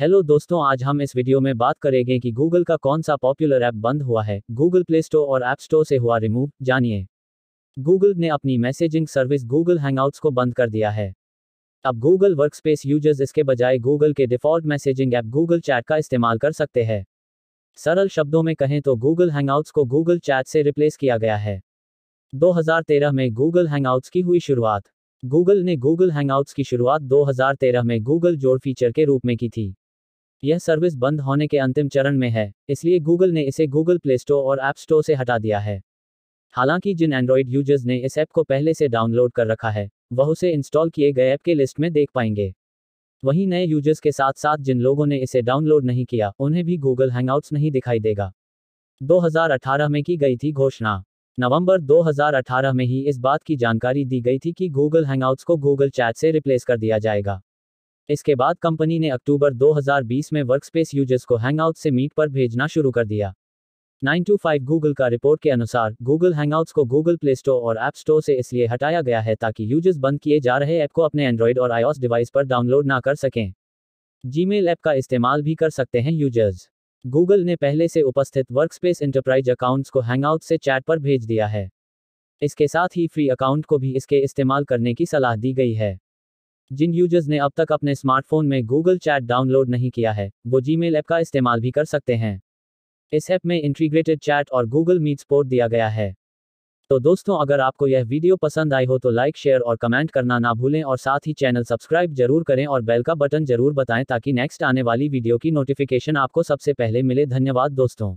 hello दोस्तों आज हम इस वीडियो में बात करेंगे कि गूगल का कौन सा पॉपुलर ऐप बंद हुआ है गूगल प्ले स्टोर और ऐप स्टोर से हुआ रिमूव जानिए गूगल ने अपनी मैसेजिंग सर्विस गूगल हैंगआउट्स को बंद कर दिया है अब गूगल वर्कस्पेस यूजर्स इसके बजाय गूगल के default messaging app Google chat का इस्तेमाल कर सकते हैं सरल शब्दों में कहें तो गूगल हैंगआउट्स को गूगल चैट से रिप्लेस किया गया है 2013 में गूगल हैंगआउट्स की हुई शुरुआत गूगल ने गूगल हैंगआउट्स की शुरुआत 2013 में गूगल जोड़ फीचर के रूप में की थी यह सर्विस बंद होने के अंतिम चरण में है इसलिए गूगल ने इसे गूगल प्ले स्टोर और ऐप स्टोर से हटा दिया है हालांकि जिन एंड्रॉयड यूजर्स ने इस ऐप को पहले से डाउनलोड कर रखा है वह उसे इंस्टॉल किए गए ऐप के लिस्ट में देख पाएंगे वहीं नए यूजर्स के साथ साथ जिन लोगों ने इसे डाउनलोड नहीं किया उन्हें भी गूगल हैंगआउट्स नहीं दिखाई देगा 2018 में की गई थी घोषणा नवंबर 2018 में ही इस बात की जानकारी दी गई थी कि गूगल हैंगआउट्स को गूगल चैट से रिप्लेस कर दिया जाएगा इसके बाद कंपनी ने अक्टूबर 2020 में वर्कस्पेस यूजर्स को हैंगआउट से मीट पर भेजना शुरू कर दिया 925 गूगल का रिपोर्ट के अनुसार गूगल हैंगआउट्स को गूगल प्ले स्टोर और ऐप स्टोर से इसलिए हटाया गया है ताकि यूजर्स बंद किए जा रहे ऐप को अपने एंड्रॉयड और आईओएस डिवाइस पर डाउनलोड ना कर सकें जी ऐप का इस्तेमाल भी कर सकते हैं यूजर्स गूगल ने पहले से उपस्थित वर्कस्पेस इंटरप्राइज अकाउंट्स को हैंगआउट से चैट पर भेज दिया है इसके साथ ही फ्री अकाउंट को भी इसके इस्तेमाल करने की सलाह दी गई है जिन यूजर्स ने अब तक अपने स्मार्टफोन में गूगल चैट डाउनलोड नहीं किया है वो जी ऐप का इस्तेमाल भी कर सकते हैं इस ऐप में इंटीग्रेटेड चैट और गूगल मीट सपोर्ट दिया गया है तो दोस्तों अगर आपको यह वीडियो पसंद आई हो तो लाइक शेयर और कमेंट करना ना भूलें और साथ ही चैनल सब्सक्राइब जरूर करें और बेल का बटन जरूर बताएं ताकि नेक्स्ट आने वाली वीडियो की नोटिफिकेशन आपको सबसे पहले मिले धन्यवाद दोस्तों